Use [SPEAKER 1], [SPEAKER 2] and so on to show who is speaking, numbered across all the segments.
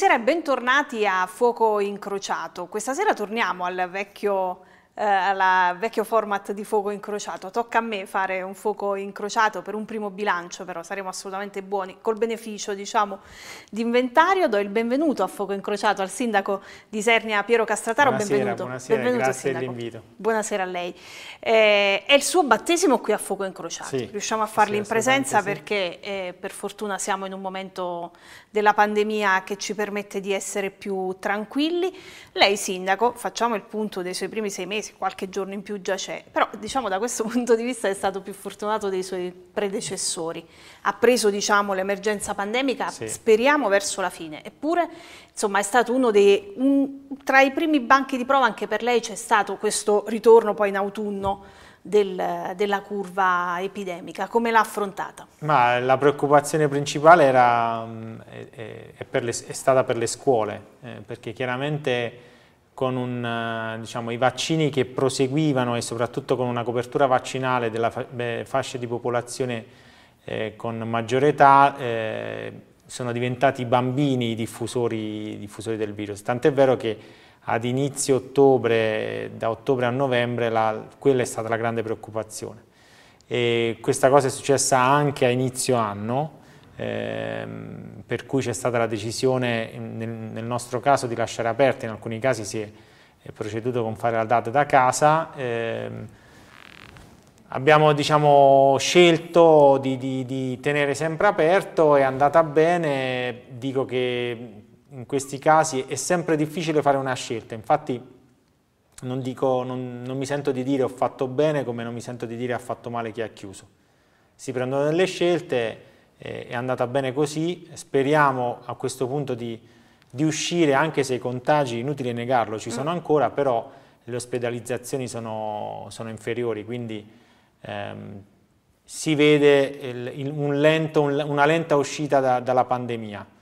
[SPEAKER 1] Buonasera e bentornati a Fuoco Incrociato. Questa sera torniamo al vecchio, eh, al vecchio, format di Fuoco Incrociato. Tocca a me fare un fuoco incrociato per un primo bilancio, però saremo assolutamente buoni, col beneficio diciamo, di inventario. Do il benvenuto a Fuoco Incrociato al sindaco di Sernia Piero Castrataro. Buonasera, benvenuto. Buonasera, benvenuto, grazie dell'invito. Buonasera a lei. Eh, è il suo battesimo qui a Fuoco Incrociato. Sì, Riusciamo a farlo sì, in presenza perché eh, per fortuna siamo in un momento della pandemia che ci permette di essere più tranquilli. Lei sindaco, facciamo il punto dei suoi primi sei mesi, qualche giorno in più già c'è, però diciamo da questo punto di vista è stato più fortunato dei suoi predecessori. Ha preso diciamo, l'emergenza pandemica, sì. speriamo verso la fine, eppure insomma, è stato uno dei, un, tra i primi banchi di prova anche per lei c'è stato questo ritorno poi in autunno del, della curva epidemica, come l'ha affrontata?
[SPEAKER 2] Ma la preoccupazione principale era, mm, è, è, per le, è stata per le scuole, eh, perché chiaramente con un, eh, diciamo, i vaccini che proseguivano e soprattutto con una copertura vaccinale della fascia di popolazione eh, con maggiore età eh, sono diventati i bambini i diffusori, diffusori del virus. Tant'è vero che ad inizio ottobre, da ottobre a novembre, la, quella è stata la grande preoccupazione. E questa cosa è successa anche a inizio anno, ehm, per cui c'è stata la decisione, nel, nel, nostro caso, di lasciare aperte, in alcuni casi si è, è proceduto con fare la data da casa. Ehm, abbiamo diciamo, scelto di, di, di tenere sempre aperto, è andata bene, dico che in questi casi è sempre difficile fare una scelta, infatti non, dico, non, non mi sento di dire ho fatto bene come non mi sento di dire ha fatto male chi ha chiuso. Si prendono delle scelte, eh, è andata bene così, speriamo a questo punto di, di uscire anche se i contagi, inutile negarlo, ci mm. sono ancora, però le ospedalizzazioni sono, sono inferiori, quindi ehm, si vede il, il, un lento, un, una lenta uscita da, dalla pandemia.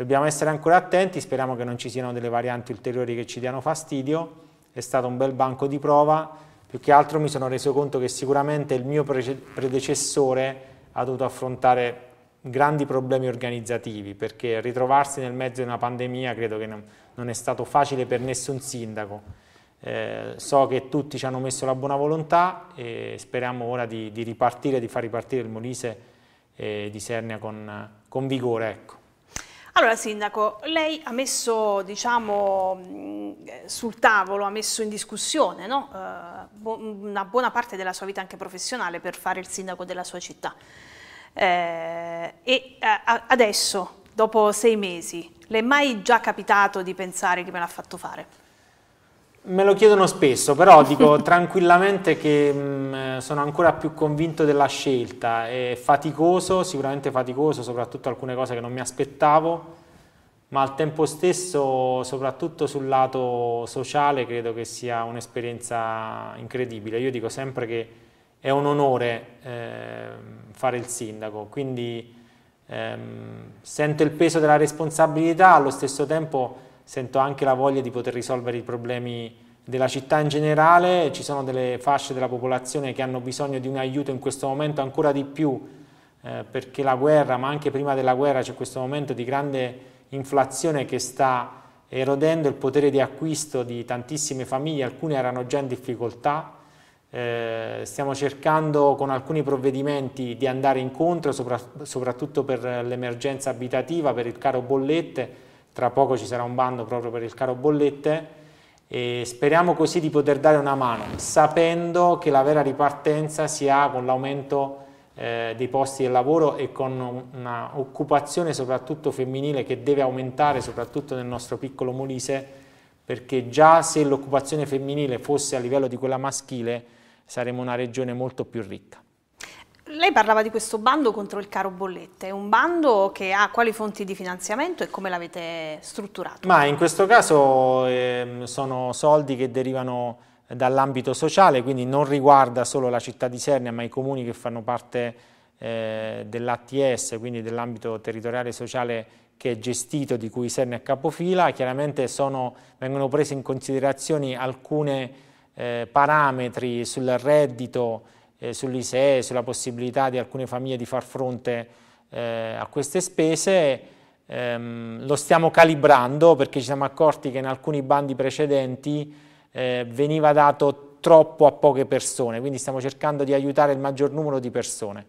[SPEAKER 2] Dobbiamo essere ancora attenti, speriamo che non ci siano delle varianti ulteriori che ci diano fastidio, è stato un bel banco di prova, più che altro mi sono reso conto che sicuramente il mio predecessore ha dovuto affrontare grandi problemi organizzativi, perché ritrovarsi nel mezzo di una pandemia credo che non, non è stato facile per nessun sindaco. Eh, so che tutti ci hanno messo la buona volontà e speriamo ora di, di ripartire, di far ripartire il Molise e eh, di Sernia con, con vigore. Ecco.
[SPEAKER 1] Allora Sindaco, lei ha messo diciamo, mm, sul tavolo, ha messo in discussione no? Eh, una buona parte della sua vita anche professionale per fare il sindaco della sua città. Eh, e eh, adesso, dopo sei mesi, le è mai già capitato di pensare che me l'ha fatto fare?
[SPEAKER 2] Me lo chiedono spesso, però dico tranquillamente che mh, mm, eh, sono ancora più convinto della scelta. È faticoso, sicuramente faticoso, soprattutto alcune cose che non mi aspettavo, ma al tempo stesso, soprattutto sul lato sociale, credo che sia un'esperienza incredibile. Io dico sempre che è un onore eh, fare il sindaco, quindi ehm, sento il peso della responsabilità, allo stesso tempo sento anche la voglia di poter risolvere i problemi della città in generale, ci sono delle fasce della popolazione che hanno bisogno di un aiuto in questo momento ancora di più eh, perché la guerra, ma anche prima della guerra c'è questo momento di grande inflazione che sta erodendo il potere di acquisto di tantissime famiglie, alcune erano già in difficoltà, eh, stiamo cercando con alcuni provvedimenti di andare incontro sopra, soprattutto per l'emergenza abitativa, per il caro bollette, tra poco ci sarà un bando proprio per il caro bollette e speriamo così di poter dare una mano, sapendo che la vera ripartenza si ha con l'aumento eh, dei posti di lavoro e con un'occupazione soprattutto femminile che deve aumentare soprattutto nel nostro piccolo Molise, perché già se l'occupazione femminile fosse a livello di quella maschile saremmo una regione molto più ricca.
[SPEAKER 1] Lei parlava di questo bando contro il caro bollette, un bando che ha quali fonti di finanziamento e come l'avete strutturato?
[SPEAKER 2] Ma in questo caso eh, sono soldi che derivano dall'ambito sociale, quindi non riguarda solo la città di Sernia ma i comuni che fanno parte eh, dell'ATS, quindi dell'ambito territoriale sociale che è gestito, di cui Sernia è capofila. Chiaramente sono, vengono prese in considerazione alcuni eh, parametri sul reddito eh, sull'ISEE, sulla possibilità di alcune famiglie di far fronte eh, a queste spese. Ehm, lo stiamo calibrando perché ci siamo accorti che in alcuni bandi precedenti eh, veniva dato troppo a poche persone, quindi stiamo cercando di aiutare il maggior numero di persone.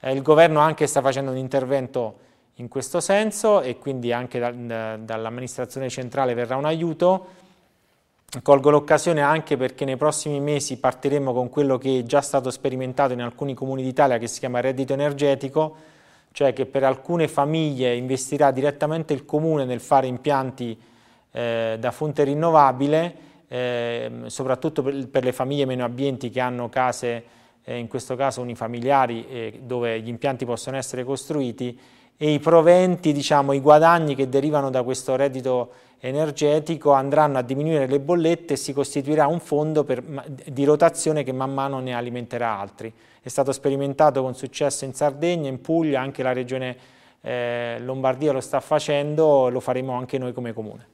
[SPEAKER 2] Eh, il governo anche sta facendo un intervento in questo senso e quindi anche da, da, dall'amministrazione centrale verrà un aiuto Colgo l'occasione anche perché nei prossimi mesi partiremo con quello che è già stato sperimentato in alcuni comuni d'Italia che si chiama reddito energetico, cioè che per alcune famiglie investirà direttamente il comune nel fare impianti eh, da fonte rinnovabile, eh, soprattutto per, per, le famiglie meno abbienti che hanno case, eh, in questo caso unifamiliari, eh, dove gli impianti possono essere costruiti e i proventi, diciamo, i guadagni che derivano da questo reddito energetico energetico andranno a diminuire le bollette e si costituirà un fondo per, di rotazione che man mano ne alimenterà altri. È stato sperimentato con successo in Sardegna, in Puglia, anche la regione eh, Lombardia lo sta facendo, lo faremo anche noi come comune.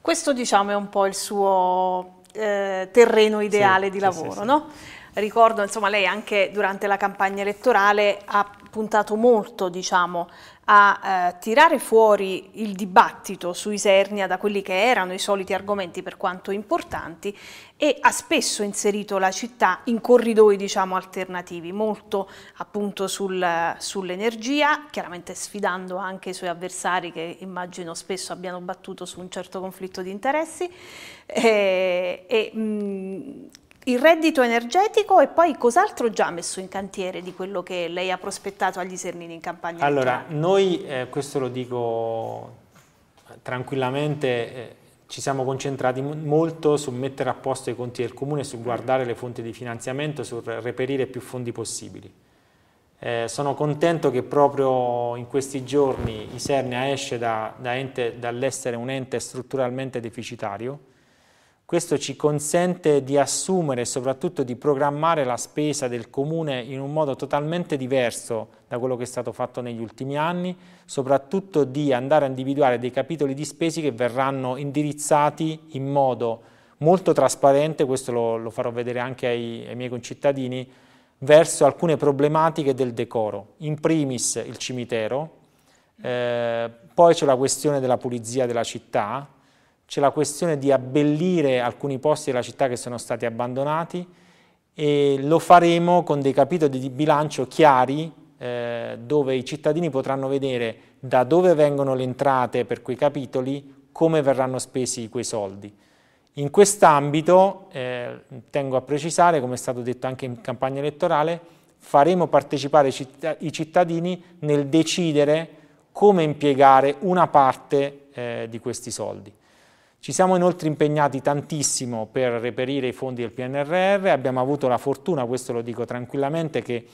[SPEAKER 1] Questo diciamo è un po' il suo eh, terreno ideale sì, di lavoro, sì, sì, no? Ricordo, insomma, lei anche durante la campagna elettorale ha puntato molto, diciamo, a eh, tirare fuori il dibattito sui Sernia da quelli che erano i soliti argomenti per quanto importanti e ha spesso inserito la città in corridoi diciamo, alternativi, molto appunto sul, sull'energia, chiaramente sfidando anche i suoi avversari che immagino spesso abbiano battuto su un certo conflitto di interessi eh, e, e mm, mh, il reddito energetico e poi cos'altro già messo in cantiere di quello che lei ha prospettato agli Sernini in campagna? Allora,
[SPEAKER 2] noi, eh, questo lo dico eh, tranquillamente, eh, ci siamo concentrati molto su mettere a posto i conti del comune, su guardare le fonti di finanziamento, su reperire più fondi possibili. Eh, sono contento che proprio in questi giorni Isernia esce da, da dall'essere un ente strutturalmente deficitario, questo ci consente di assumere e soprattutto di programmare la spesa del Comune in un modo totalmente diverso da quello che è stato fatto negli ultimi anni, soprattutto di andare a individuare dei capitoli di spesi che verranno indirizzati in modo molto trasparente, questo lo, lo farò vedere anche ai, ai miei concittadini, verso alcune problematiche del decoro. In primis il cimitero, eh, poi c'è la questione della pulizia della città, c'è la questione di abbellire alcuni posti della città che sono stati abbandonati e lo faremo con dei capitoli di bilancio chiari eh, dove i cittadini potranno vedere da dove vengono le entrate per quei capitoli, come verranno spesi quei soldi. In quest'ambito, eh, tengo a precisare, come è stato detto anche in campagna elettorale, faremo partecipare i cittadini nel decidere come impiegare una parte eh, di questi soldi. Ci siamo inoltre impegnati tantissimo per reperire i fondi del PNRR, abbiamo avuto la fortuna, questo lo dico tranquillamente, che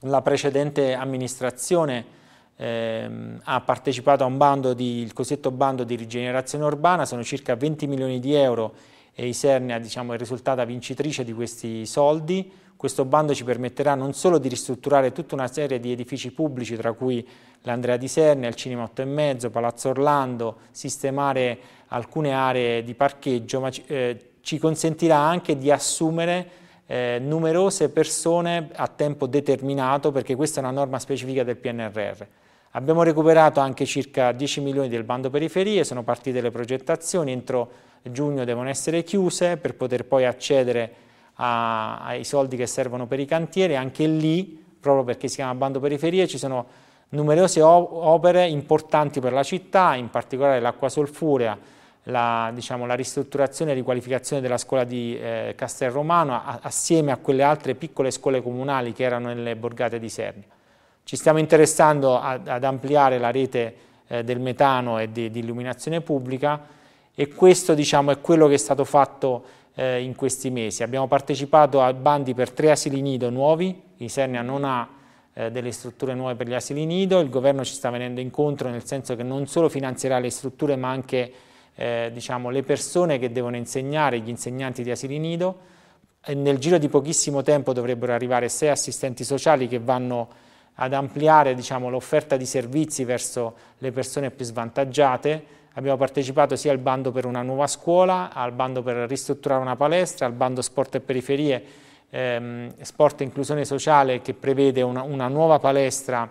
[SPEAKER 2] la precedente amministrazione Ehm, ha partecipato a un bando di, il cosiddetto bando di rigenerazione urbana, sono circa 20 milioni di euro e Isernia diciamo, è risultata vincitrice di questi soldi. Questo bando ci permetterà non solo di ristrutturare tutta una serie di edifici pubblici, tra cui l'Andrea di Serne, il Cinema 8 e mezzo, Palazzo Orlando, sistemare alcune aree di parcheggio, ma eh, ci consentirà anche di assumere eh, numerose persone a tempo determinato, perché questa è una norma specifica del PNRR. Abbiamo recuperato anche circa 10 milioni del bando periferie, sono partite le progettazioni, entro giugno devono essere chiuse per poter poi accedere a, ai soldi che servono per i cantieri, anche lì, proprio perché si chiama bando periferie, ci sono numerose opere importanti per la città, in particolare l'acqua solfurea, la, diciamo, la, ristrutturazione e riqualificazione della scuola di eh, Castel Romano a, assieme a quelle altre piccole scuole comunali che erano nelle borgate di Sernia. Ci stiamo interessando a, ad ampliare la rete eh, del metano e di, di illuminazione pubblica e questo diciamo, è quello che è stato fatto eh, in questi mesi. Abbiamo partecipato a bandi per tre asili nido nuovi, Isernia non ha eh, delle strutture nuove per gli asili nido, il governo ci sta venendo incontro nel senso che non solo finanzierà le strutture ma anche eh, diciamo, le persone che devono insegnare, gli insegnanti di asili nido. E nel giro di pochissimo tempo dovrebbero arrivare sei assistenti sociali che vanno ad ampliare diciamo, l'offerta di servizi verso le persone più svantaggiate, Abbiamo partecipato sia al bando per una nuova scuola, al bando per ristrutturare una palestra, al bando sport e periferie, ehm, sport e inclusione sociale che prevede una, una nuova palestra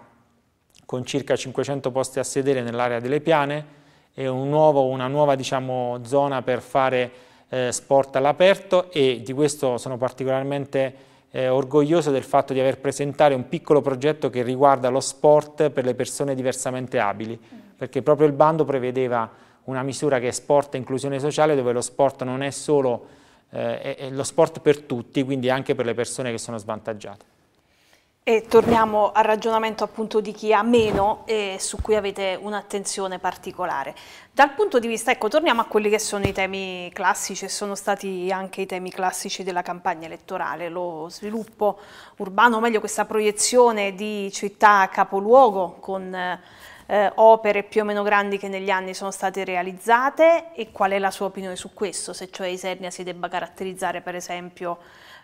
[SPEAKER 2] con circa 500 posti a sedere nell'area delle piane e un nuovo, una nuova diciamo, zona per fare eh, sport all'aperto e di questo sono particolarmente eh, orgoglioso del fatto di aver presentato un piccolo progetto che riguarda lo sport per le persone diversamente abili perché proprio il bando prevedeva una misura che è sport e inclusione sociale dove lo sport non è solo, eh, è, lo sport per tutti, quindi anche per le persone che sono svantaggiate.
[SPEAKER 1] E torniamo al ragionamento appunto di chi ha meno e su cui avete un'attenzione particolare. Dal punto di vista, ecco, torniamo a quelli che sono i temi classici e sono stati anche i temi classici della campagna elettorale, lo sviluppo urbano, o meglio questa proiezione di città capoluogo con eh, eh, opere più o meno grandi che negli anni sono state realizzate e qual è la sua opinione su questo, se cioè Isernia si debba caratterizzare per esempio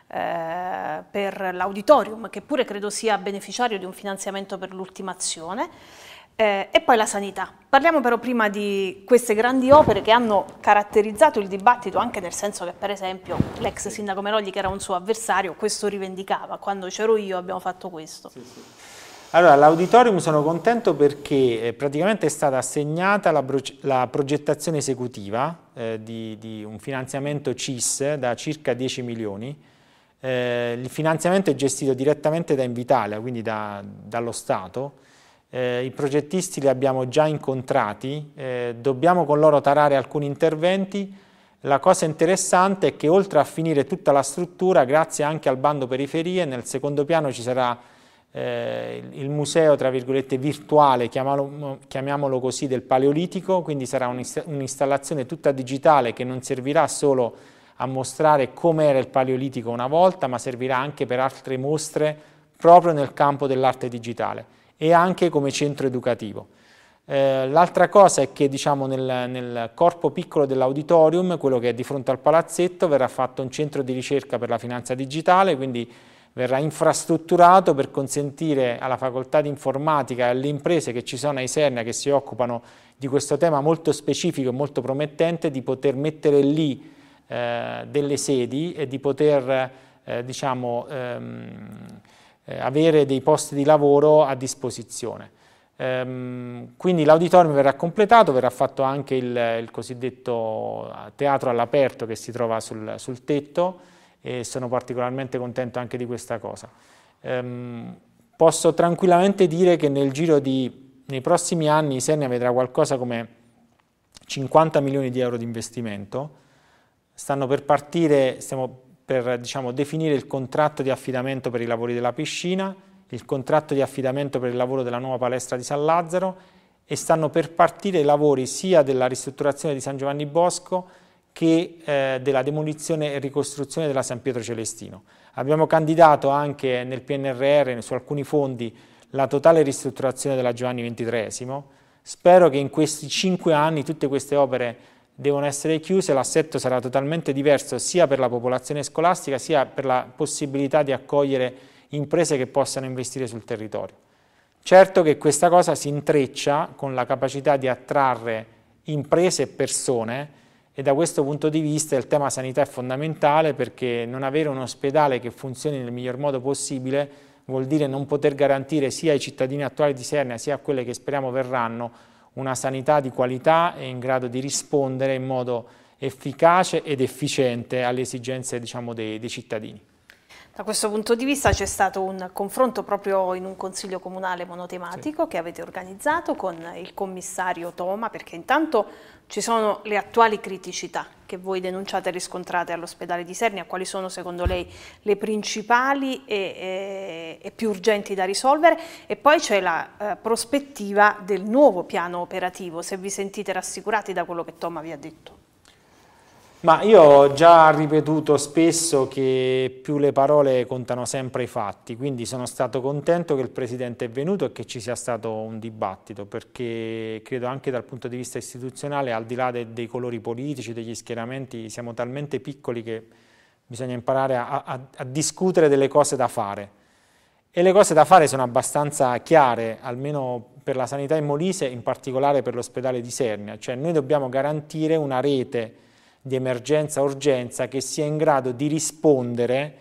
[SPEAKER 1] eh, per l'auditorium, che pure credo sia beneficiario di un finanziamento per l'ultimazione, eh, e poi la sanità. Parliamo però prima di queste grandi opere che hanno caratterizzato il dibattito, anche nel senso che per esempio l'ex sindaco Merogli, che era un suo avversario, questo rivendicava, quando c'ero io abbiamo fatto questo. Sì, sì.
[SPEAKER 2] Allora, l'auditorium sono contento perché eh, praticamente è stata assegnata la, proge la progettazione esecutiva eh, di, di, un finanziamento CIS da circa 10 milioni. Eh, il finanziamento è gestito direttamente da Invitalia, quindi da, dallo Stato. Eh, I progettisti li abbiamo già incontrati, eh, dobbiamo con loro tarare alcuni interventi. La cosa interessante è che oltre a finire tutta la struttura, grazie anche al bando periferie, nel secondo piano ci sarà eh, il museo, tra virgolette, virtuale, chiamiamolo, chiamiamolo così, del Paleolitico, quindi sarà un'installazione tutta digitale che non servirà solo a mostrare com'era il Paleolitico una volta, ma servirà anche per altre mostre proprio nel campo dell'arte digitale e anche come centro educativo. Eh, l'altra cosa è che diciamo, nel, nel, corpo piccolo dell'auditorium, quello che è di fronte al palazzetto, verrà fatto un centro di ricerca per la finanza digitale, quindi verrà infrastrutturato per consentire alla facoltà di informatica e alle imprese che ci sono a Isernia che si occupano di questo tema molto specifico e molto promettente di poter mettere lì eh, delle sedi e di poter eh, diciamo, ehm, eh, avere dei posti di lavoro a disposizione. Ehm, quindi l'auditorium verrà completato, verrà fatto anche il, il cosiddetto eh, teatro all'aperto che si trova sul, sul tetto, e sono particolarmente contento anche di questa cosa. Ehm, posso tranquillamente dire che nel giro di, nei prossimi anni Isernia vedrà qualcosa come 50 milioni di euro di investimento, stanno per partire, stiamo per diciamo, definire il contratto di affidamento per i lavori della piscina, il contratto di affidamento per il lavoro della nuova palestra di San Lazzaro e stanno per partire i lavori sia della ristrutturazione di San Giovanni Bosco che eh, della demolizione e ricostruzione della San Pietro Celestino. Abbiamo candidato anche nel PNRR, su alcuni fondi, la totale ristrutturazione della Giovanni XXIII. Spero che in questi cinque anni tutte queste opere devono essere chiuse, l'assetto sarà totalmente diverso sia per la popolazione scolastica sia per la possibilità di accogliere imprese che possano investire sul territorio. Certo che questa cosa si intreccia con la capacità di attrarre imprese e persone e da questo punto di vista il tema sanità è fondamentale perché non avere un ospedale che funzioni nel miglior modo possibile vuol dire non poter garantire sia ai cittadini attuali di Sernia sia a quelle che speriamo verranno una sanità di qualità e in grado di rispondere in modo efficace ed efficiente alle esigenze diciamo, dei, dei cittadini.
[SPEAKER 1] Da questo punto di vista c'è stato un confronto proprio in un consiglio comunale monotematico sì. che avete organizzato con il commissario Toma, perché intanto ci sono le attuali criticità che voi denunciate e riscontrate all'ospedale di Sernia, quali sono secondo lei le principali e, e, eh, e più urgenti da risolvere e poi c'è la eh, prospettiva del nuovo piano operativo, se vi sentite rassicurati da quello che Toma vi ha detto.
[SPEAKER 2] Ma io ho già ripetuto spesso che più le parole contano sempre i fatti, quindi sono stato contento che il Presidente è venuto e che ci sia stato un dibattito, perché credo anche dal punto di vista istituzionale, al di là de dei colori politici, degli schieramenti, siamo talmente piccoli che bisogna imparare a, a, a discutere delle cose da fare. E le cose da fare sono abbastanza chiare, almeno per la sanità in Molise, in particolare per l'ospedale di Sernia, cioè noi dobbiamo garantire una rete di emergenza-urgenza che sia in grado di rispondere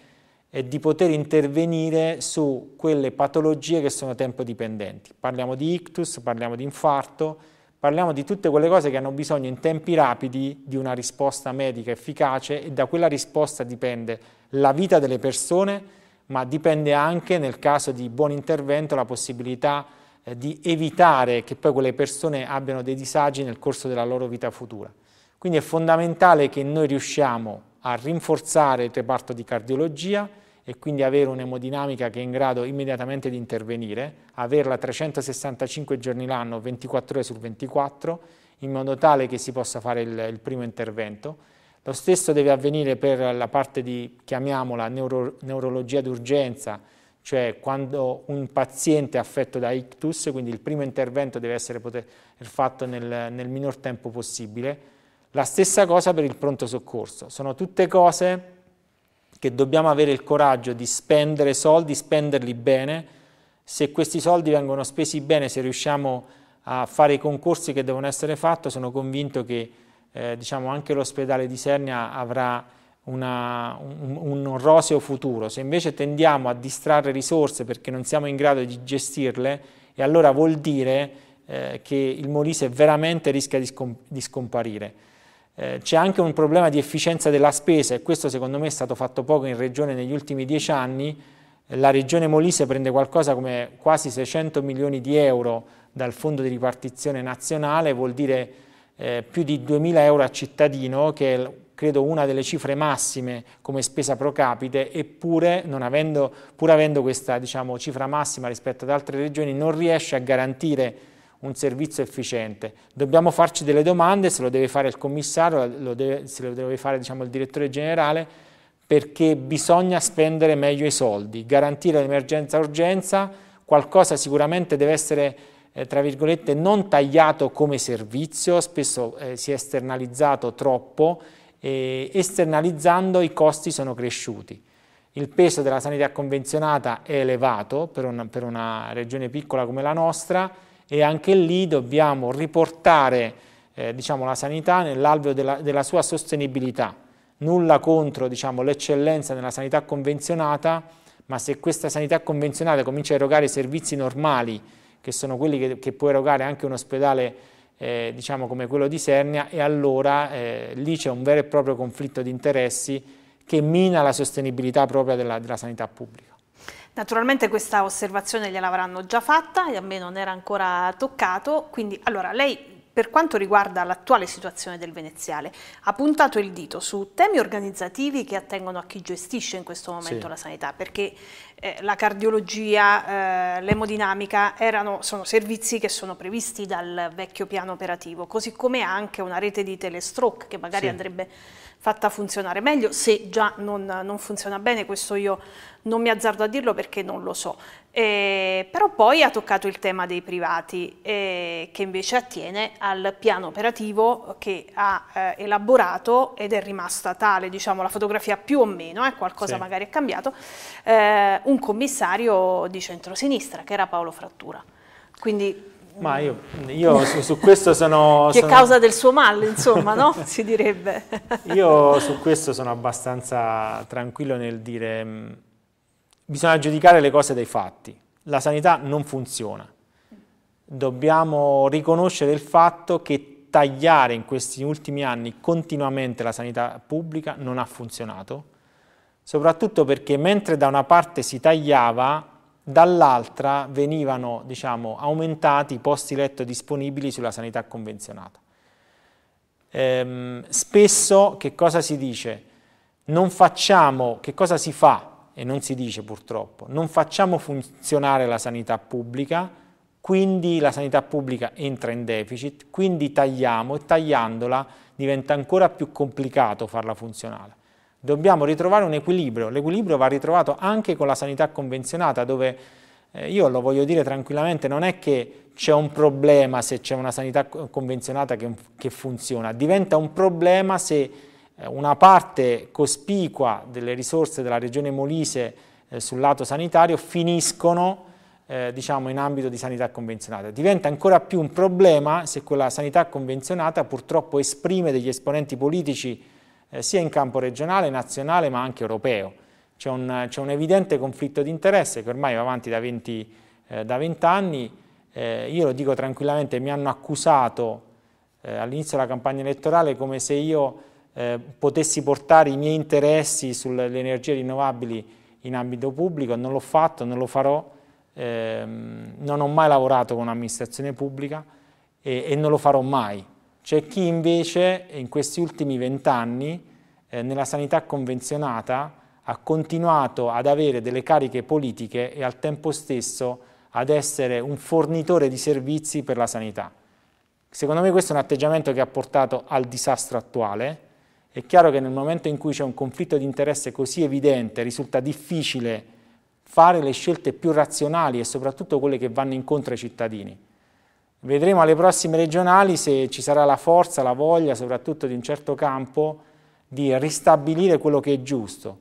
[SPEAKER 2] e di poter intervenire su quelle patologie che sono tempo dipendenti. Parliamo di ictus, parliamo di infarto, parliamo di tutte quelle cose che hanno bisogno in tempi rapidi di una risposta medica efficace e da quella risposta dipende la vita delle persone, ma dipende anche nel caso di buon intervento la possibilità eh, di evitare che poi quelle persone abbiano dei disagi nel corso della loro vita futura. Quindi è fondamentale che noi riusciamo a rinforzare il reparto di cardiologia e quindi avere un'emodinamica che è in grado immediatamente di intervenire, averla 365 giorni l'anno, 24 ore su 24, in modo tale che si possa fare il, il primo intervento. Lo stesso deve avvenire per la parte di, chiamiamola, neuro, neurologia d'urgenza, cioè quando un paziente è affetto da ictus, quindi il primo intervento deve essere poter, fatto nel, nel minor tempo possibile, la stessa cosa per il pronto soccorso. Sono tutte cose che dobbiamo avere il coraggio di spendere soldi, spenderli bene. Se questi soldi vengono spesi bene, se riusciamo a fare i concorsi che devono essere fatti, sono convinto che eh, diciamo, anche l'ospedale di Sernia avrà una, un, un roseo futuro. Se invece tendiamo a distrarre risorse perché non siamo in grado di gestirle, e allora vuol dire eh, che il Molise veramente rischia di, scom di scomparire. Eh, c'è anche un problema di efficienza della spesa e questo secondo me è stato fatto poco in regione negli ultimi dieci anni. La regione Molise prende qualcosa come quasi 600 milioni di euro dal fondo di ripartizione nazionale, vuol dire eh, più di 2.000 euro a cittadino, che è credo una delle cifre massime come spesa pro capite, eppure avendo, pur avendo questa diciamo, cifra massima rispetto ad altre regioni non riesce a garantire un servizio efficiente. Dobbiamo farci delle domande, se lo deve fare il commissario, lo deve, se lo deve fare diciamo, il direttore generale, perché bisogna spendere meglio i soldi, garantire l'emergenza-urgenza, qualcosa sicuramente deve essere eh, tra virgolette non tagliato come servizio, spesso eh, si è esternalizzato troppo e esternalizzando i costi sono cresciuti. Il peso della sanità convenzionata è elevato per una, per una regione piccola come la nostra, e anche lì dobbiamo riportare eh, diciamo, la sanità nell'alveo della, della, sua sostenibilità. Nulla contro diciamo, l'eccellenza nella sanità convenzionata, ma se questa sanità convenzionata comincia a erogare servizi normali, che sono quelli che, che può erogare anche un ospedale eh, diciamo come quello di Sernia, e allora eh, lì c'è un vero e proprio conflitto di interessi che mina la sostenibilità propria della, della sanità pubblica.
[SPEAKER 1] Naturalmente questa osservazione gliel'avranno già fatta e a me non era ancora toccato, quindi allora lei per quanto riguarda l'attuale situazione del veneziale, ha puntato il dito su temi organizzativi che attengono a chi gestisce in questo momento sì. la sanità, perché eh, la cardiologia, eh, l'emodinamica erano, sono servizi che sono previsti dal vecchio piano operativo, così come anche una rete di telestroke che magari sì. andrebbe fatta funzionare meglio, se già non, non funziona bene, questo io non mi azzardo a dirlo perché non lo so. Eh, però poi ha toccato il tema dei privati, eh, che invece attiene al piano operativo che ha eh, elaborato ed è rimasta tale, diciamo, la fotografia più o meno, eh, qualcosa sì. magari è cambiato, eh, un commissario di centrosinistra, che era Paolo Frattura. Quindi ma
[SPEAKER 2] io, io su, su, questo sono... che sono... è causa
[SPEAKER 1] del suo male, insomma, no? Si direbbe.
[SPEAKER 2] io su questo sono abbastanza tranquillo nel dire mh, mm, bisogna giudicare le cose dai fatti. La sanità non funziona. Dobbiamo riconoscere il fatto che tagliare in questi ultimi anni continuamente la sanità pubblica non ha funzionato, soprattutto perché mentre da una parte si tagliava dall'altra venivano diciamo, aumentati i posti letto disponibili sulla sanità convenzionata. Ehm, spesso che cosa si dice? Non facciamo, che cosa si fa? E non si dice purtroppo, non facciamo funzionare la sanità pubblica, quindi la sanità pubblica entra in deficit, quindi tagliamo e tagliandola diventa ancora più complicato farla funzionare. Dobbiamo ritrovare un equilibrio, l'equilibrio va ritrovato anche con la sanità convenzionata dove eh, io lo voglio dire tranquillamente, non è che c'è un problema se c'è una sanità convenzionata che, che, funziona, diventa un problema se eh, una parte cospicua delle risorse della regione Molise eh, sul lato sanitario finiscono eh, diciamo, in ambito di sanità convenzionata. Diventa ancora più un problema se quella sanità convenzionata purtroppo esprime degli esponenti politici eh, sia in campo regionale, nazionale ma anche europeo. C'è un, un, evidente conflitto di interesse che ormai va avanti da 20, eh, da 20 anni. Eh, io lo dico tranquillamente, mi hanno accusato eh, all'inizio della campagna elettorale come se io eh, potessi portare i miei interessi sulle energie rinnovabili in ambito pubblico, non l'ho fatto, non lo farò, ehm, non ho mai lavorato con un'amministrazione pubblica e, e non lo farò mai. C'è chi invece in questi ultimi vent'anni eh, nella sanità convenzionata ha continuato ad avere delle cariche politiche e al tempo stesso ad essere un fornitore di servizi per la sanità. Secondo me questo è un atteggiamento che ha portato al disastro attuale. È chiaro che nel momento in cui c'è un conflitto di interesse così evidente risulta difficile fare le scelte più razionali e soprattutto quelle che vanno incontro ai cittadini. Vedremo alle prossime regionali se ci sarà la forza, la voglia, soprattutto di un certo campo, di ristabilire quello che è giusto.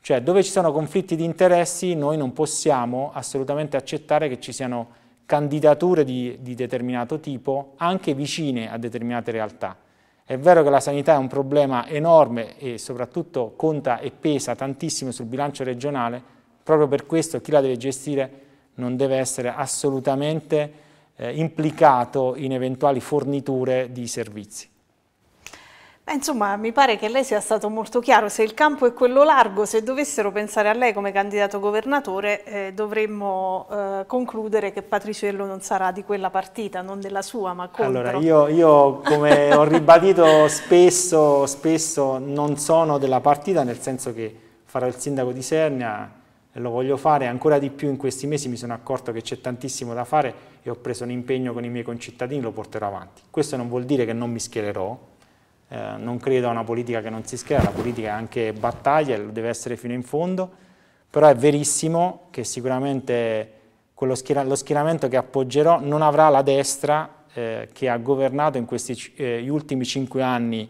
[SPEAKER 2] Cioè, dove ci sono conflitti di interessi, noi non possiamo assolutamente accettare che ci siano candidature di, di determinato tipo, anche vicine a determinate realtà. È vero che la sanità è un problema enorme e soprattutto conta e pesa tantissimo sul bilancio regionale, proprio per questo chi la deve gestire non deve essere assolutamente eh, implicato in eventuali forniture di servizi.
[SPEAKER 1] insomma, mi pare che lei sia stato molto chiaro, se il campo è quello largo, se dovessero pensare a lei come candidato governatore, eh, dovremmo eh, concludere che Patriciello non sarà di quella partita, non della sua, ma contro. Allora, io,
[SPEAKER 2] io come ho ribadito spesso, spesso non sono della partita, nel senso che farò il sindaco di Sernia, lo voglio fare ancora di più in questi mesi, mi sono accorto che c'è tantissimo da fare, e ho preso un impegno con i miei concittadini, lo porterò avanti. Questo non vuol dire che non mi schiererò, eh, non credo a una politica che non si schiera, la politica è anche battaglia, deve essere fino in fondo, però è verissimo che sicuramente schier lo schieramento che appoggerò non avrà la destra eh, che ha governato in questi eh, ultimi cinque anni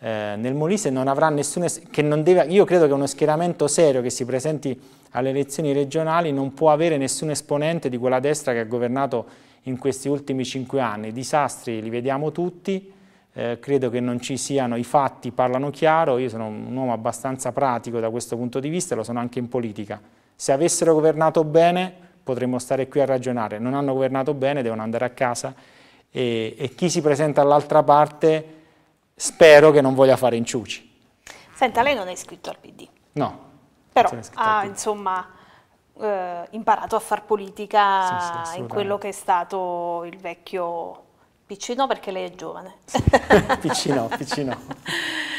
[SPEAKER 2] eh, nel Molise non avrà nessuna, che non deve, io credo che uno schieramento serio che si presenti alle elezioni regionali non può avere nessun esponente di quella destra che ha governato in questi ultimi cinque anni. I disastri li vediamo tutti, eh, credo che non ci siano, i fatti parlano chiaro, io sono un uomo abbastanza pratico da questo punto di vista e lo sono anche in politica. Se avessero governato bene potremmo stare qui a ragionare, non hanno governato bene, devono andare a casa e, e chi si presenta all'altra parte spero che non voglia fare inciuci.
[SPEAKER 1] Senta, lei non è iscritto al PD. No. Però ha, insomma, eh, imparato a far politica sì, sì, in quello che è stato il vecchio Piccino perché lei è giovane. Sì. piccino,
[SPEAKER 2] piccino.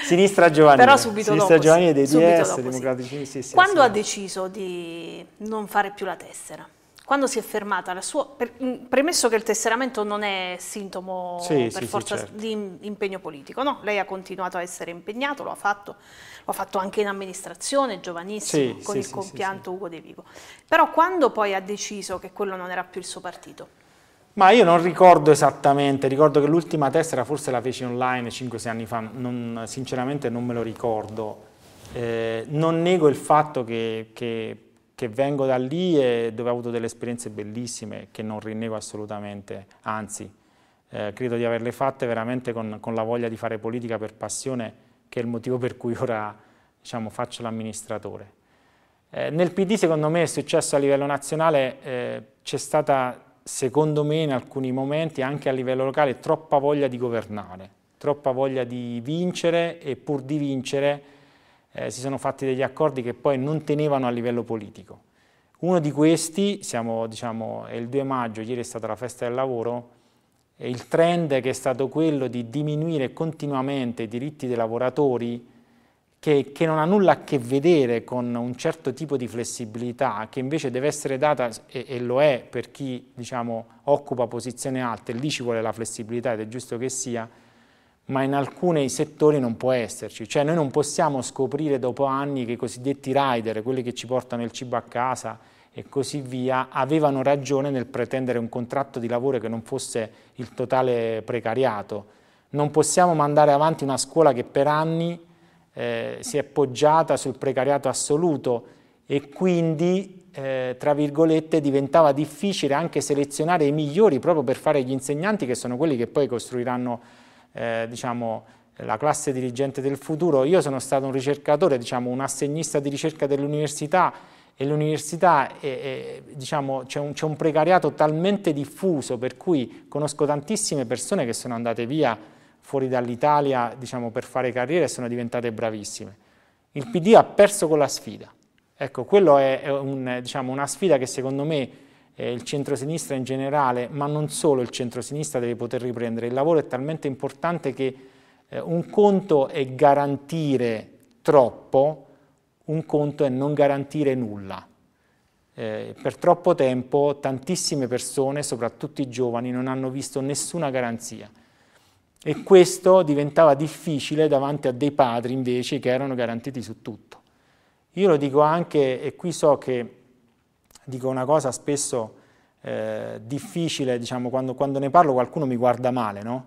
[SPEAKER 2] Sinistra giovanile. Però subito Sinistra dopo. giovanile dei DS, dopo, democratici. Quando ha
[SPEAKER 1] deciso di non fare più la tessera? Quando si è fermata, la sua, per, premesso che il tesseramento non è sintomo sì, per sì, forza sì, certo. di impegno politico, no? Lei ha continuato a essere impegnato, lo ha fatto, lo ha fatto anche in amministrazione, giovanissimo, con il compianto Ugo De Vigo. Però quando poi ha deciso che quello non era più il suo partito?
[SPEAKER 2] Ma io non ricordo esattamente, ricordo che l'ultima tessera forse la feci online 5-6 anni fa, non, sinceramente non me lo ricordo. Eh, non nego il fatto che, che che vengo da lì e dove ho avuto delle esperienze bellissime che non rinnego assolutamente, anzi eh, credo di averle fatte veramente con, con, la voglia di fare politica per passione che è il motivo per cui ora diciamo, faccio l'amministratore. Eh, nel PD secondo me è successo a livello nazionale, eh, c'è stata secondo me in alcuni momenti anche a livello locale troppa voglia di governare, troppa voglia di vincere e pur di vincere eh, si sono fatti degli accordi che poi non tenevano a livello politico. Uno di questi, siamo, diciamo, è il 2 maggio, ieri è stata la festa del lavoro, e il trend che è stato quello di diminuire continuamente i diritti dei lavoratori, che, che, non ha nulla a che vedere con un certo tipo di flessibilità che invece deve essere data, e, e lo è per chi diciamo, occupa posizioni alte, lì ci vuole la flessibilità ed è giusto che sia, ma in alcuni settori non può esserci. Cioè noi non possiamo scoprire dopo anni che i cosiddetti rider, quelli che ci portano il cibo a casa e così via, avevano ragione nel pretendere un contratto di lavoro che non fosse il totale precariato. Non possiamo mandare avanti una scuola che per anni eh, si è poggiata sul precariato assoluto e quindi, eh, tra virgolette, diventava difficile anche selezionare i migliori proprio per fare gli insegnanti che sono quelli che poi costruiranno eh, diciamo, la classe dirigente del futuro. Io sono stato un ricercatore, diciamo, un assegnista di ricerca dell'università e l'università diciamo, c'è diciamo, un, un, precariato talmente diffuso per cui conosco tantissime persone che sono andate via fuori dall'Italia diciamo, per fare carriera e sono diventate bravissime. Il PD ha perso con la sfida. Ecco, quello è, è un, diciamo, una sfida che secondo me eh, il centrosinistra in generale, ma non solo il centrosinistra deve poter riprendere. Il lavoro è talmente importante che eh, un conto è garantire troppo, un conto è non garantire nulla. Eh, per troppo tempo tantissime persone, soprattutto i giovani, non hanno visto nessuna garanzia e questo diventava difficile davanti a dei padri invece che erano garantiti su tutto. Io lo dico anche, e qui so che dico una cosa spesso eh, difficile, diciamo, quando, quando, ne parlo qualcuno mi guarda male, no?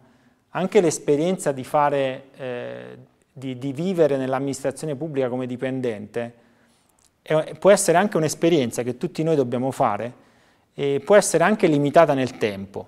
[SPEAKER 2] Anche l'esperienza di, fare, eh, di, di vivere nell'amministrazione pubblica come dipendente è, può essere anche un'esperienza che tutti noi dobbiamo fare e può essere anche limitata nel tempo.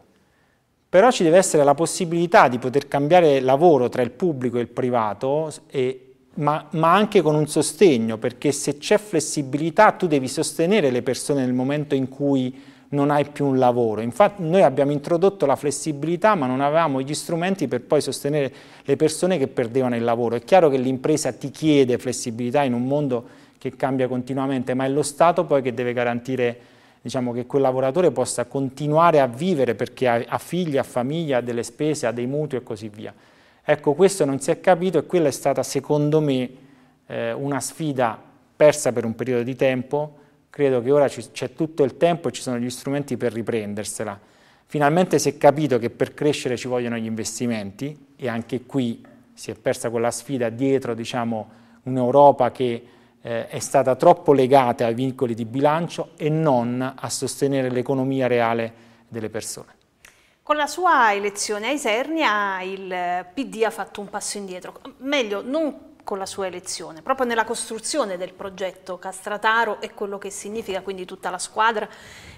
[SPEAKER 2] Però ci deve essere la possibilità di poter cambiare lavoro tra il pubblico e il privato e, ma, ma anche con un sostegno, perché se c'è flessibilità tu devi sostenere le persone nel momento in cui non hai più un lavoro. Infatti noi abbiamo introdotto la flessibilità ma non avevamo gli strumenti per poi sostenere le persone che perdevano il lavoro. È chiaro che l'impresa ti chiede flessibilità in un mondo che cambia continuamente, ma è lo Stato poi che deve garantire diciamo, che quel lavoratore possa continuare a vivere perché ha, ha figli, ha famiglia, ha delle spese, ha dei mutui e così via. Ecco, questo non si è capito e quella è stata, secondo me, eh, una sfida persa per un periodo di tempo. Credo che ora c'è tutto il tempo e ci sono gli strumenti per riprendersela. Finalmente si è capito che per crescere ci vogliono gli investimenti e anche qui si è persa quella sfida dietro diciamo, un'Europa che eh, è stata troppo legata ai vincoli di bilancio e non a sostenere l'economia reale delle persone.
[SPEAKER 1] Con la sua elezione a Isernia il PD ha fatto un passo indietro, meglio non con la sua elezione, proprio nella costruzione del progetto Castrataro e quello che significa quindi tutta la squadra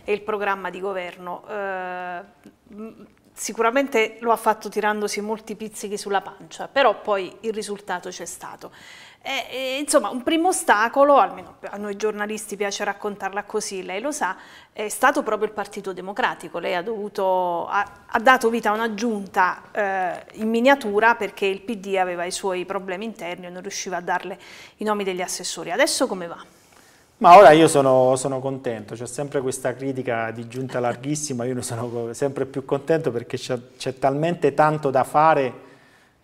[SPEAKER 1] e il programma di governo. Eh, sicuramente lo ha fatto tirandosi molti pizzichi sulla pancia, però poi il risultato c'è stato. E, e, insomma, un primo ostacolo, almeno a noi giornalisti piace raccontarla così, lei lo sa, è stato proprio il Partito Democratico. Lei ha, dovuto, ha, ha dato vita a una giunta eh, in miniatura perché il PD aveva i suoi problemi interni e non riusciva a darle i nomi degli assessori. Adesso come va?
[SPEAKER 2] Ma ora io sono, sono contento, c'è sempre questa critica di giunta larghissima, io ne sono sempre più contento perché c'è, talmente tanto da fare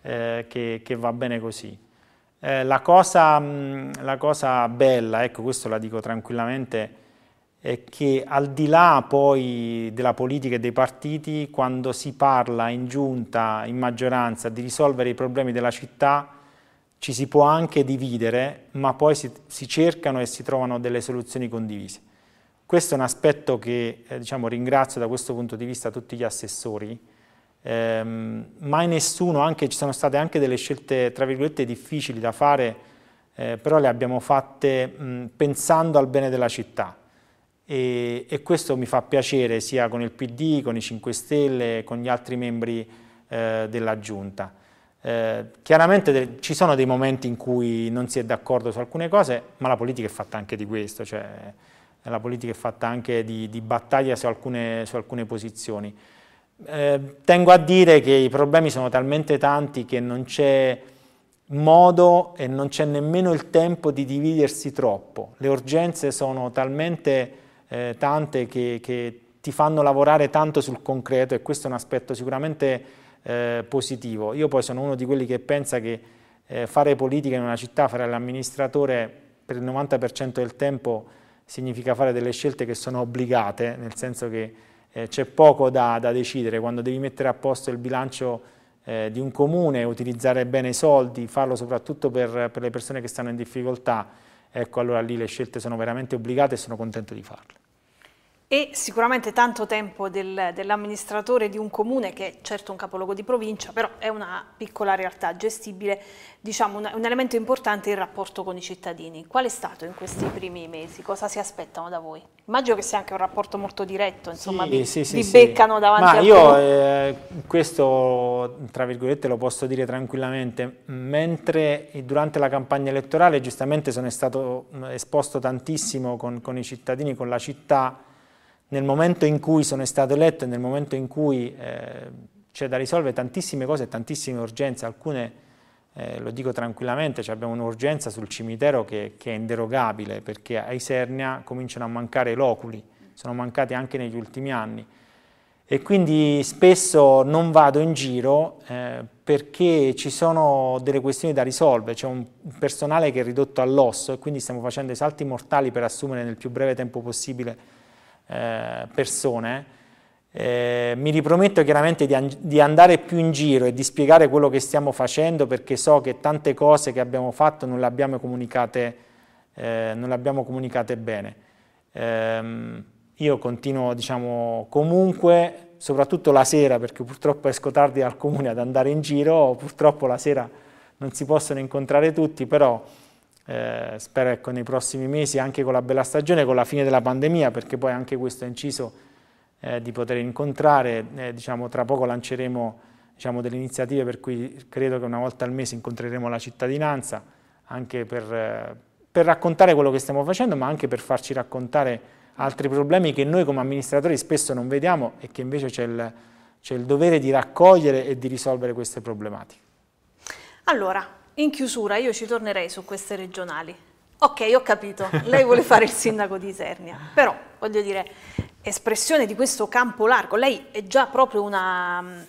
[SPEAKER 2] eh, che, che, va bene così. Eh, la, cosa, mh, mm, la, cosa, bella, ecco questo la dico tranquillamente, è che al di là poi della politica e dei partiti, quando si parla in giunta, in maggioranza, di risolvere i problemi della città, ci si può anche dividere, ma poi si, si cercano e si trovano delle soluzioni condivise. Questo è un aspetto che eh, diciamo, ringrazio da questo punto di vista tutti gli assessori, ehm, mai nessuno, anche, ci sono state anche delle scelte tra virgolette difficili da fare, eh, però le abbiamo fatte mh, pensando al bene della città e, e, questo mi fa piacere sia con il PD, con i 5 Stelle, con gli altri membri eh, della Giunta. Eh, chiaramente ci sono dei momenti in cui non si è d'accordo su alcune cose, ma la politica è fatta anche di questo, cioè eh, la politica è fatta anche di, di battaglia su alcune, su alcune posizioni. Eh, tengo a dire che i problemi sono talmente tanti che non c'è modo e non c'è nemmeno il tempo di dividersi troppo. Le urgenze sono talmente eh, tante che, che, ti fanno lavorare tanto sul concreto e questo è un aspetto sicuramente eh, positivo. Io poi sono uno di quelli che pensa che eh, fare politica in una città, fare l'amministratore per il 90% del tempo significa fare delle scelte che sono obbligate, nel senso che eh, c'è poco da, da, decidere, quando devi mettere a posto il bilancio eh, di un comune, utilizzare bene i soldi, farlo soprattutto per, per le persone che stanno in difficoltà, ecco allora lì le scelte sono veramente obbligate e sono contento di farle
[SPEAKER 1] e sicuramente tanto tempo del, dell'amministratore di un comune che è certo un capoluogo di provincia, però è una piccola realtà gestibile, diciamo un, un elemento importante è il rapporto con i cittadini. Qual è stato in questi primi mesi? Cosa si aspettano da voi? Immagino che sia anche un rapporto molto diretto, insomma, sì, vi, sì, sì, vi beccano davanti Ma a io voi.
[SPEAKER 2] Eh, questo, tra virgolette, lo posso dire tranquillamente, mentre durante la campagna elettorale giustamente sono stato mm, esposto tantissimo con, con i cittadini, con la città, nel momento in cui sono stato eletto e nel momento in cui eh, c'è da risolvere tantissime cose, tantissime urgenze, alcune eh, lo dico tranquillamente, cioè abbiamo un'urgenza sul cimitero che, che, è inderogabile perché a Isernia cominciano a mancare i loculi, sono mancati anche negli ultimi anni e quindi spesso non vado in giro eh, perché ci sono delle questioni da risolvere, c'è un personale che è ridotto all'osso e quindi stiamo facendo i salti mortali per assumere nel più breve tempo possibile eh, persone, eh, mi riprometto chiaramente di, di, andare più in giro e di spiegare quello che stiamo facendo perché so che tante cose che abbiamo fatto non le abbiamo comunicate, eh, non le abbiamo comunicate bene. Eh, io continuo diciamo, comunque, soprattutto la sera, perché purtroppo esco tardi al comune ad andare in giro, purtroppo la sera non si possono incontrare tutti, però eh, spero ecco, nei prossimi mesi, anche con la bella stagione, con la fine della pandemia, perché poi anche questo è inciso eh, di poter incontrare, eh, diciamo, tra poco lanceremo diciamo, delle iniziative per cui credo che una volta al mese incontreremo la cittadinanza, anche per, eh, per raccontare quello che stiamo facendo, ma anche per farci raccontare altri problemi che noi come amministratori spesso non vediamo e che invece c'è il, il dovere di raccogliere e di risolvere queste problematiche.
[SPEAKER 1] Allora, in chiusura io ci tornerei su queste regionali. Ok, ho capito, lei vuole fare il sindaco di Isernia, però voglio dire, espressione di questo campo largo, lei è già proprio una, mm,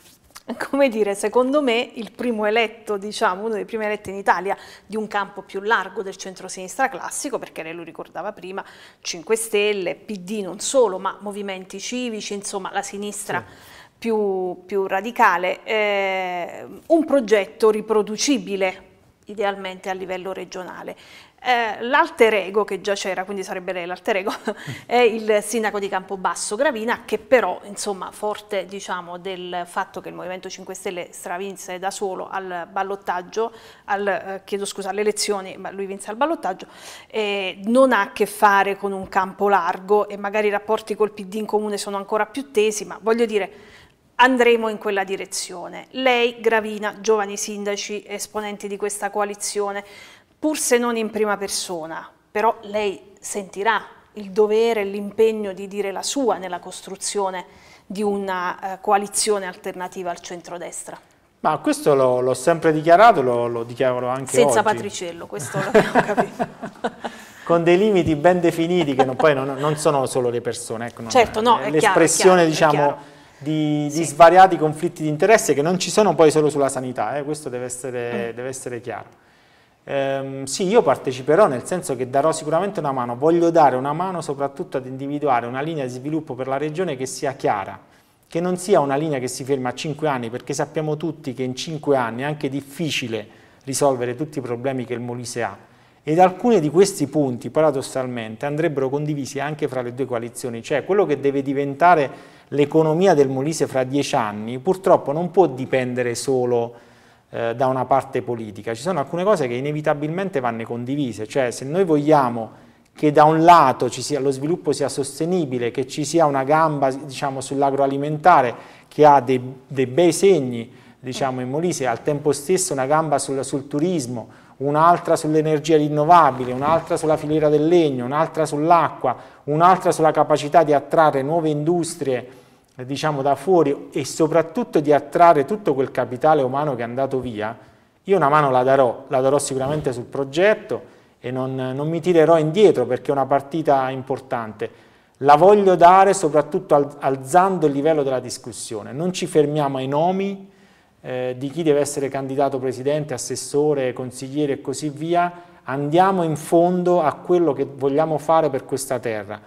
[SPEAKER 1] come dire, secondo me il primo eletto, diciamo, uno dei primi eletti in Italia di un campo più largo del centro-sinistra classico, perché lei lo ricordava prima, 5 Stelle, PD non solo, ma movimenti civici, insomma la sinistra sì. più, più, radicale, eh, un progetto riproducibile idealmente a livello regionale. Eh, l'alter ego che già c'era, quindi sarebbe lei l'alter ego, è il sindaco di Campobasso Gravina che però insomma forte diciamo, del fatto che il Movimento 5 Stelle stravinse da solo al ballottaggio, al, eh, chiedo scusa alle elezioni, ma lui vinse al ballottaggio, eh, non ha a che fare con un campo largo e magari i rapporti col PD in comune sono ancora più tesi, ma voglio dire andremo in quella direzione. Lei, Gravina, giovani sindaci, esponenti di questa coalizione, pur se non in prima persona, però lei sentirà il dovere e l'impegno di dire la sua nella costruzione di una eh, coalizione alternativa al centrodestra.
[SPEAKER 2] Ma questo l'ho sempre dichiarato, lo, lo dichiaro anche Senza oggi. patricello,
[SPEAKER 1] questo l'abbiamo capito.
[SPEAKER 2] Con dei limiti ben definiti che non, poi non, non, sono solo le persone. Ecco, certo, no, è L'espressione, diciamo di, sì. svariati conflitti di interesse che non ci sono poi solo sulla sanità, eh, questo deve essere, mm. deve essere chiaro. Ehm, sì, io parteciperò nel senso che darò sicuramente una mano, voglio dare una mano soprattutto ad individuare una linea di sviluppo per la regione che sia chiara, che non sia una linea che si ferma a 5 anni, perché sappiamo tutti che in 5 anni è anche difficile risolvere tutti i problemi che il Molise ha ed alcuni di questi punti paradossalmente andrebbero condivisi anche fra le due coalizioni, cioè quello che deve diventare l'economia del Molise fra dieci anni purtroppo non può dipendere solo eh, da una parte politica, ci sono alcune cose che inevitabilmente vanno condivise, cioè se noi vogliamo che da un lato sia, lo sviluppo sia sostenibile, che ci sia una gamba diciamo, sull'agroalimentare che ha dei, dei bei segni diciamo, in Molise, e al tempo stesso una gamba sul, sul turismo, un'altra sull'energia rinnovabile, un'altra sulla filiera del legno, un'altra sull'acqua, un'altra sulla capacità di attrarre nuove industrie diciamo da fuori e soprattutto di attrarre tutto quel capitale umano che è andato via, io una mano la darò, la darò sicuramente sul progetto e non, non mi tirerò indietro perché è una partita importante. La voglio dare soprattutto alzando il livello della discussione, non ci fermiamo ai nomi, eh, di chi deve essere candidato presidente, assessore, consigliere e così via, andiamo in fondo a quello che vogliamo fare per questa terra.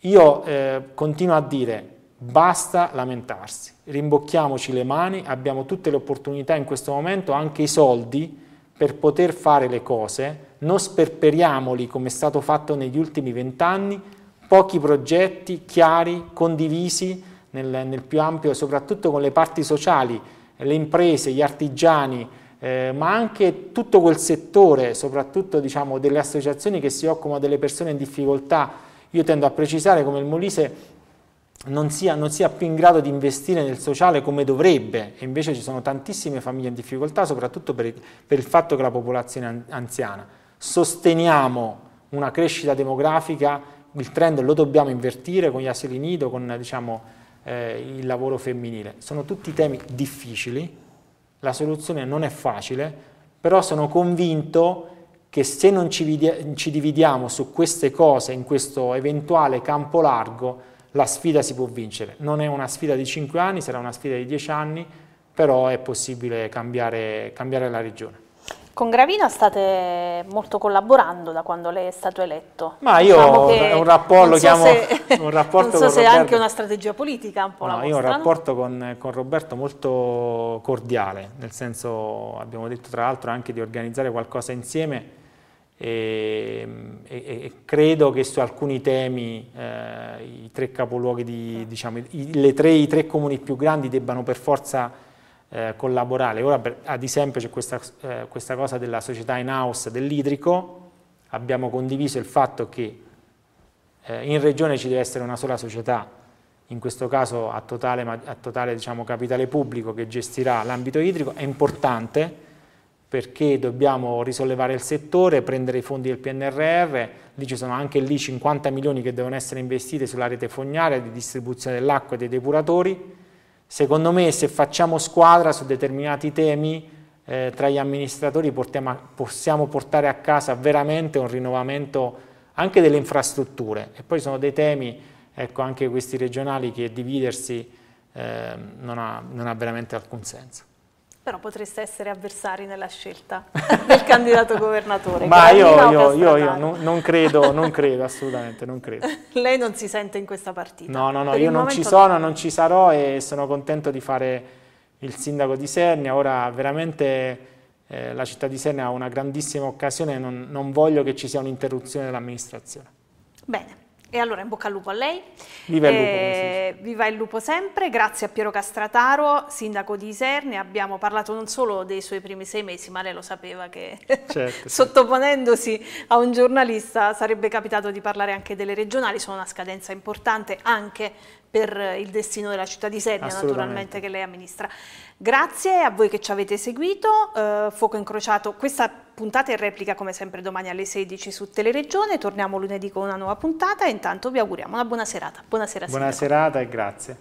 [SPEAKER 2] Io eh, continuo a dire basta lamentarsi, rimbocchiamoci le mani, abbiamo tutte le opportunità in questo momento, anche i soldi per poter fare le cose, non sperperiamoli come è stato fatto negli ultimi vent'anni, pochi progetti chiari, condivisi nel, nel più ampio, soprattutto con le parti sociali, le imprese, gli artigiani, eh, ma anche tutto quel settore, soprattutto diciamo, delle associazioni che si occupano delle persone in difficoltà. Io tendo a precisare come il Molise non sia, non sia, più in grado di investire nel sociale come dovrebbe e invece ci sono tantissime famiglie in difficoltà soprattutto per, per il fatto che la popolazione è anziana sosteniamo una crescita demografica il trend lo dobbiamo invertire con gli asili nido con diciamo, eh, il lavoro femminile. Sono tutti temi difficili, la soluzione non è facile, però sono convinto che se non ci, ci dividiamo su queste cose, in questo eventuale campo largo, la sfida si può vincere. Non è una sfida di 5 anni, sarà una sfida di 10 anni, però è possibile cambiare, cambiare la regione.
[SPEAKER 1] Con Gravina state molto collaborando da quando lei è stato eletto. Ma io diciamo un rapporto, lo so se, un rapporto Non so se è anche una strategia politica un po' no, la Io ho un rapporto
[SPEAKER 2] con, con, Roberto molto cordiale, nel senso abbiamo detto tra l'altro anche di organizzare qualcosa insieme e, e, e credo che su alcuni temi eh, i tre capoluoghi, di, diciamo, i, le tre, i tre comuni più grandi debbano per forza eh, collaborare. Ora per, ad esempio c'è questa, eh, questa cosa della società in house dell'idrico, abbiamo condiviso il fatto che eh, in regione ci deve essere una sola società, in questo caso a totale, a totale diciamo, capitale pubblico che gestirà l'ambito idrico, è importante perché dobbiamo risollevare il settore, prendere i fondi del PNRR, lì ci sono anche lì 50 milioni che devono essere investiti sulla rete fognaria di distribuzione dell'acqua e dei depuratori, Secondo me se facciamo squadra su determinati temi eh, tra gli amministratori portiamo, possiamo portare a casa veramente un rinnovamento anche delle infrastrutture e poi sono dei temi, ecco anche questi regionali, che dividersi eh, non, ha, non ha veramente alcun senso.
[SPEAKER 1] Però potreste essere avversari nella scelta del candidato governatore. Ma io, io, io, io non,
[SPEAKER 2] non, credo, non credo, assolutamente, non credo.
[SPEAKER 1] Lei non si sente in questa partita? No, no, no, per io non ci sono, non
[SPEAKER 2] ci sarò e sono contento di fare il sindaco di Sernia. Ora veramente eh, la città di Sernia ha una grandissima occasione, non, non voglio che ci sia un'interruzione dell'amministrazione.
[SPEAKER 1] Bene. E allora in bocca al lupo a lei. Viva il lupo, eh, viva il lupo sempre. Grazie a Piero Castrataro, sindaco di Isernia. Abbiamo parlato non solo dei suoi primi sei mesi, ma lei lo sapeva che certo, sottoponendosi a un giornalista sarebbe capitato di parlare anche delle regionali. Sono una scadenza importante anche per il destino della città di Sedna naturalmente che lei amministra. Grazie a voi che ci avete seguito, uh, Fuoco Incrociato, questa puntata è replica come sempre domani alle 16 su Teleregione, torniamo lunedì con una nuova puntata intanto vi auguriamo una buona serata. Buonasera. Buona
[SPEAKER 2] serata e grazie.